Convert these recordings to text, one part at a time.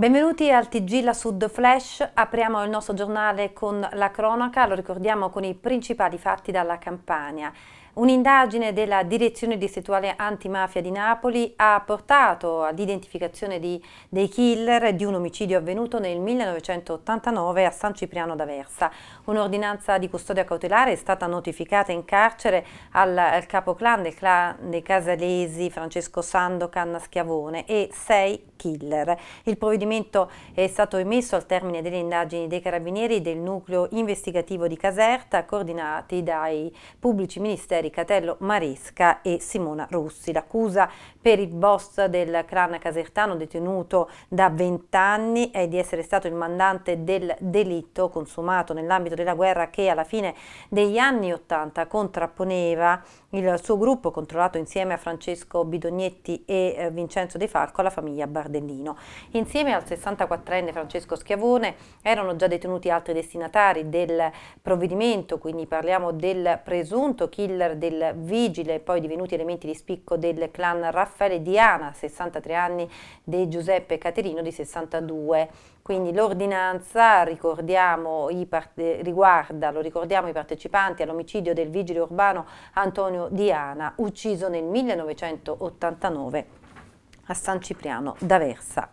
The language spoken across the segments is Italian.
Benvenuti al TG La Sud Flash, apriamo il nostro giornale con la cronaca, lo ricordiamo con i principali fatti dalla Campania. Un'indagine della Direzione Distrettuale Antimafia di Napoli ha portato all'identificazione dei killer di un omicidio avvenuto nel 1989 a San Cipriano d'Aversa. Un'ordinanza di custodia cautelare è stata notificata in carcere al, al capoclan del clan dei Casalesi Francesco Sandocan Schiavone e sei killer. Il provvedimento è stato emesso al termine delle indagini dei carabinieri del nucleo investigativo di Caserta coordinati dai pubblici ministeri Valery Catello Maresca e Simona Rossi. L'accusa per il boss del clan casertano detenuto da 20 anni è di essere stato il mandante del delitto consumato nell'ambito della guerra che alla fine degli anni 80 contrapponeva il suo gruppo, controllato insieme a Francesco Bidognetti e eh, Vincenzo De Falco, alla famiglia Bardellino. Insieme al 64enne Francesco Schiavone erano già detenuti altri destinatari del provvedimento, quindi parliamo del presunto killer del vigile, poi divenuti elementi di spicco del clan Raffaele Diana, 63 anni, di Giuseppe Caterino, di 62 quindi l'ordinanza, riguarda, lo ricordiamo, i partecipanti all'omicidio del vigile urbano Antonio Diana, ucciso nel 1989 a San Cipriano d'Aversa.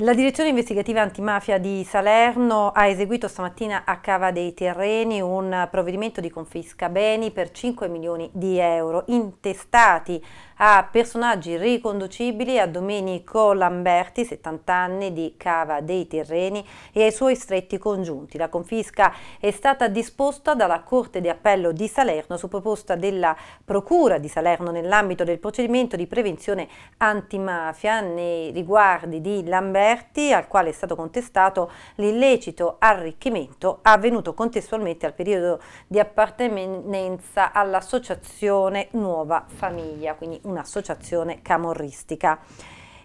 La direzione investigativa antimafia di Salerno ha eseguito stamattina a Cava dei Terreni un provvedimento di confisca beni per 5 milioni di euro intestati a personaggi riconducibili a Domenico Lamberti, 70 anni, di Cava dei Terreni e ai suoi stretti congiunti. La confisca è stata disposta dalla Corte di Appello di Salerno su proposta della Procura di Salerno nell'ambito del procedimento di prevenzione antimafia nei riguardi di Lamberti Alberti, al quale è stato contestato l'illecito arricchimento avvenuto contestualmente al periodo di appartenenza all'associazione Nuova Famiglia, quindi un'associazione camorristica.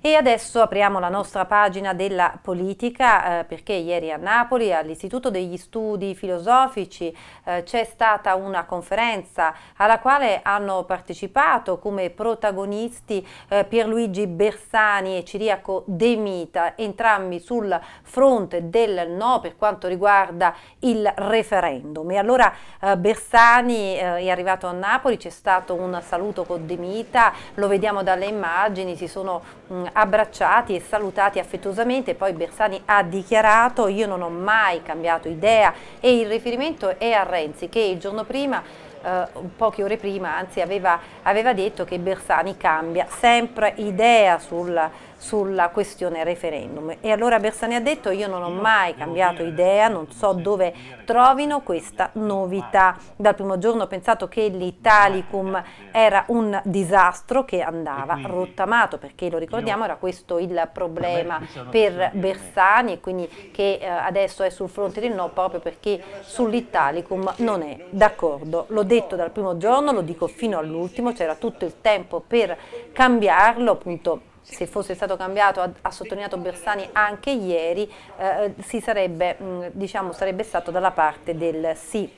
E adesso apriamo la nostra pagina della politica eh, perché ieri a Napoli all'Istituto degli Studi Filosofici eh, c'è stata una conferenza alla quale hanno partecipato come protagonisti eh, Pierluigi Bersani e Ciriaco De Mita, entrambi sul fronte del no per quanto riguarda il referendum. E allora eh, Bersani eh, è arrivato a Napoli, c'è stato un saluto con De Mita, lo vediamo dalle immagini, si sono mh, mm, abbracciati e salutati affettuosamente, poi Bersani ha dichiarato io non ho mai cambiato idea e il riferimento è a Renzi che il giorno prima Uh, poche ore prima, anzi aveva, aveva, detto che Bersani cambia sempre idea sul, sulla questione referendum. E allora Bersani ha detto io non ho mai cambiato idea, non so dove trovino questa novità. Dal primo giorno ho pensato che l'Italicum era un disastro che andava rottamato, perché lo ricordiamo era questo il problema per Bersani e quindi che eh, adesso è sul fronte del no proprio perché sull'Italicum non è d'accordo. L'ho detto dal primo giorno, lo dico fino all'ultimo, c'era tutto il tempo per cambiarlo appunto se fosse stato cambiato, ha, ha sottolineato Bersani anche ieri, eh, eh sarebbe, mh, mm, diciamo, sarebbe stato dalla parte del sì,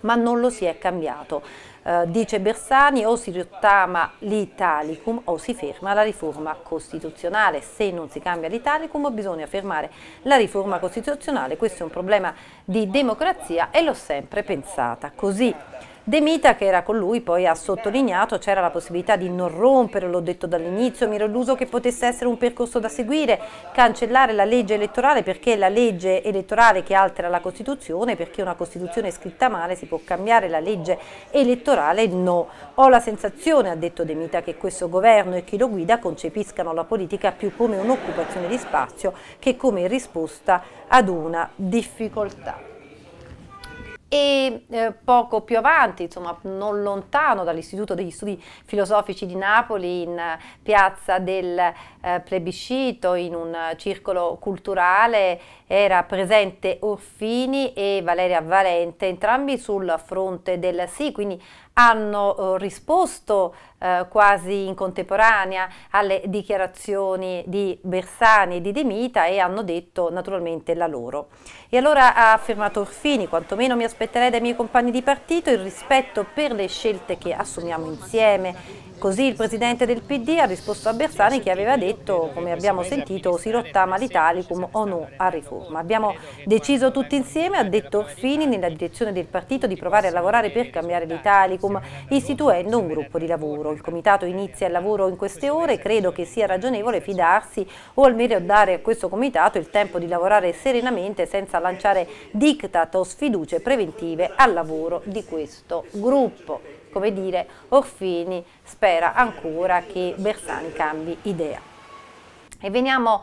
ma non lo si è cambiato. Eh, dice Bersani o si riottama l'Italicum o si ferma la riforma costituzionale. Se non si cambia l'Italicum bisogna fermare la riforma costituzionale. Questo è un problema di democrazia e l'ho sempre pensata così. De Mita, che era con lui, poi ha sottolineato c'era la possibilità di non rompere, l'ho detto dall'inizio, mi ero illuso che potesse essere un percorso da seguire, cancellare la legge elettorale perché è la legge elettorale che altera la Costituzione, perché una Costituzione scritta male si può cambiare la legge elettorale, no. Ho la sensazione, ha detto De Mita, che questo governo e chi lo guida concepiscano la politica più come un'occupazione di spazio che come risposta ad una difficoltà e eh, poco più avanti, insomma non lontano dall'Istituto degli Studi Filosofici di Napoli, in eh, piazza del eh, plebiscito, in un eh, circolo culturale, era presente Orfini e Valeria Valente, entrambi sul fronte del sì, quindi hanno eh, risposto eh, quasi in contemporanea alle dichiarazioni di Bersani e di De Mita e hanno detto naturalmente la loro. E allora ha affermato Orfini, quantomeno mi aspetterei dai miei compagni di partito il rispetto per le scelte che assumiamo insieme Così il presidente del PD ha risposto a Bersani che aveva detto, come abbiamo sentito, si rottama l'Italicum o no a riforma. Abbiamo deciso tutti insieme, ha detto Orfini, nella direzione del partito di provare a lavorare per cambiare l'Italicum, istituendo un gruppo di lavoro. Il comitato inizia il lavoro in queste ore e credo che sia ragionevole fidarsi o almeno dare a questo comitato il tempo di lavorare serenamente senza lanciare diktat o sfiducie preventive al lavoro di questo gruppo come dire, Orfini spera ancora che Bersani cambi idea. E veniamo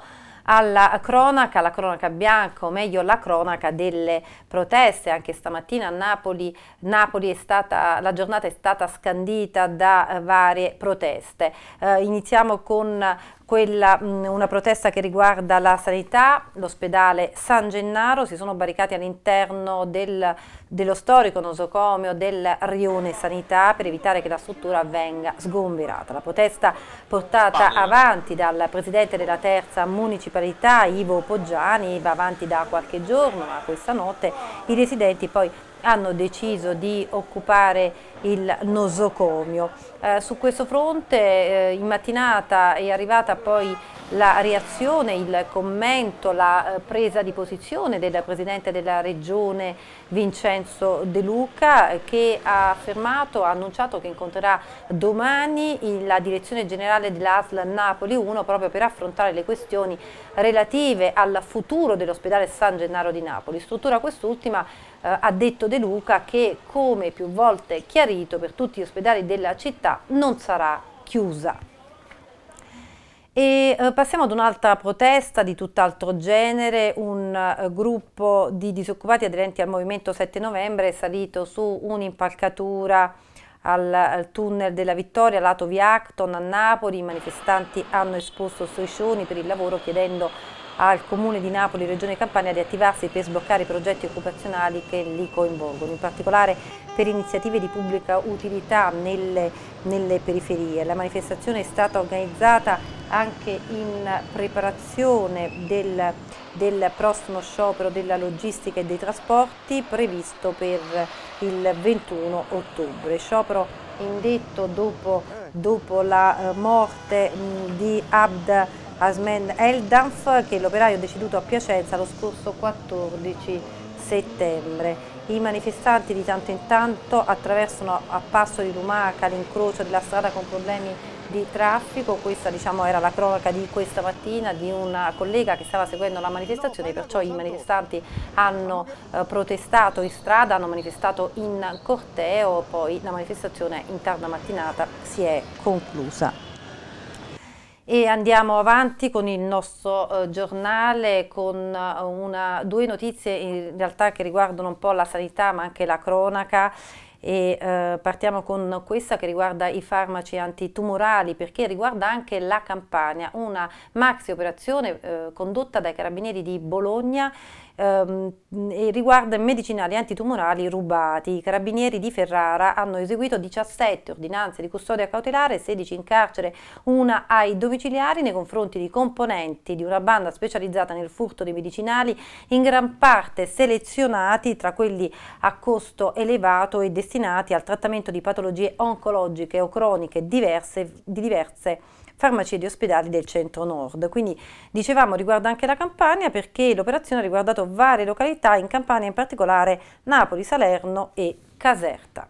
alla cronaca, la cronaca bianca, o meglio la cronaca delle proteste. Anche stamattina a Napoli, Napoli stata, la giornata è stata scandita da varie proteste. Eh, iniziamo con quella, una protesta che riguarda la sanità, l'ospedale San Gennaro, si sono barricati all'interno del, dello storico nosocomio del Rione Sanità per evitare che la struttura venga sgomberata. La protesta portata avanti dal presidente della terza municipalità Ivo Poggiani va avanti da qualche giorno, ma questa notte i residenti poi hanno deciso di occupare il nosocomio. Eh, su questo fronte eh, in mattinata è arrivata poi la reazione, il commento, la eh, presa di posizione del Presidente della Regione Vincenzo De Luca eh, che ha affermato, ha annunciato che incontrerà domani la Direzione Generale dell'ASL Napoli 1 proprio per affrontare le questioni relative al futuro dell'ospedale San Gennaro di Napoli. Struttura quest'ultima eh, ha detto De Luca che come più volte chiarito per tutti gli ospedali della città non sarà chiusa. E eh, passiamo ad un'altra protesta di tutt'altro genere, un eh, gruppo di disoccupati aderenti al movimento 7 novembre è salito su un'impalcatura al, al, tunnel della Vittoria, lato via Acton a Napoli, i manifestanti hanno esposto striscioni per il lavoro chiedendo al Comune di Napoli e Regione Campania di attivarsi per sbloccare i progetti occupazionali che li coinvolgono, in particolare per iniziative di pubblica utilità nelle, nelle periferie. La manifestazione è stata organizzata anche in preparazione del, del prossimo sciopero della logistica e dei trasporti previsto per il 21 ottobre. Sciopero indetto dopo, dopo la eh, morte mm, di Abd Asmen Eldanf, che l'operaio ha deceduto a Piacenza lo scorso 14 settembre. I manifestanti di tanto in tanto attraversano a passo di lumaca l'incrocio della strada con problemi di traffico, questa diciamo, era la cronaca di questa mattina di una collega che stava seguendo la manifestazione, perciò i manifestanti hanno eh, protestato in strada, hanno manifestato in corteo, poi la manifestazione in tarda mattinata si è conclusa. E andiamo avanti con il nostro eh, giornale con eh, una, due notizie in realtà che riguardano un po' la sanità ma anche la cronaca e eh, partiamo con questa che riguarda i farmaci antitumorali perché riguarda anche la Campania, una maxi operazione eh, condotta dai carabinieri di Bologna ehm, e riguarda i medicinali antitumorali rubati. I carabinieri di Ferrara hanno eseguito 17 ordinanze di custodia cautelare, 16 in carcere, una ai domiciliari nei confronti di componenti di una banda specializzata nel furto dei medicinali in gran parte selezionati tra quelli a costo elevato e destinati destinati al trattamento di patologie oncologiche o croniche diverse, di diverse farmacie di ospedali del centro nord. Quindi dicevamo riguarda anche la Campania perché l'operazione ha riguardato varie località in Campania, in particolare Napoli, Salerno e Caserta.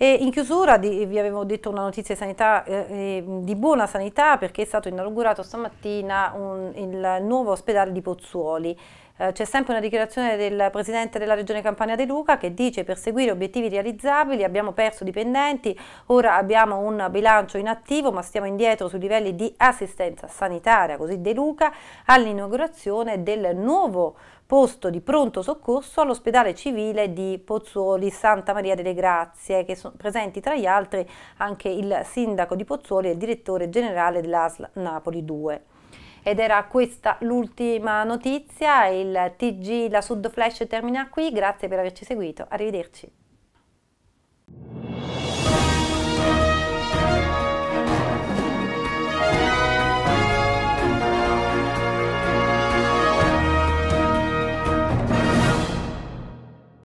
E in chiusura di, vi avevo detto una notizia di, sanità, eh, eh, di, buona sanità perché è stato inaugurato stamattina un, il nuovo ospedale di Pozzuoli eh, c'è sempre una dichiarazione del Presidente della Regione Campania De Luca che dice per seguire obiettivi realizzabili abbiamo perso dipendenti, ora abbiamo un bilancio inattivo ma stiamo indietro sui livelli di assistenza sanitaria, così De Luca, all'inaugurazione del nuovo posto di pronto soccorso all'ospedale civile di Pozzuoli Santa Maria delle Grazie, che sono presenti tra gli altri anche il sindaco di Pozzuoli e il direttore generale dell'ASL Napoli 2. Ed era questa l'ultima notizia, il TG La Sud Flash termina qui, grazie per averci seguito, arrivederci.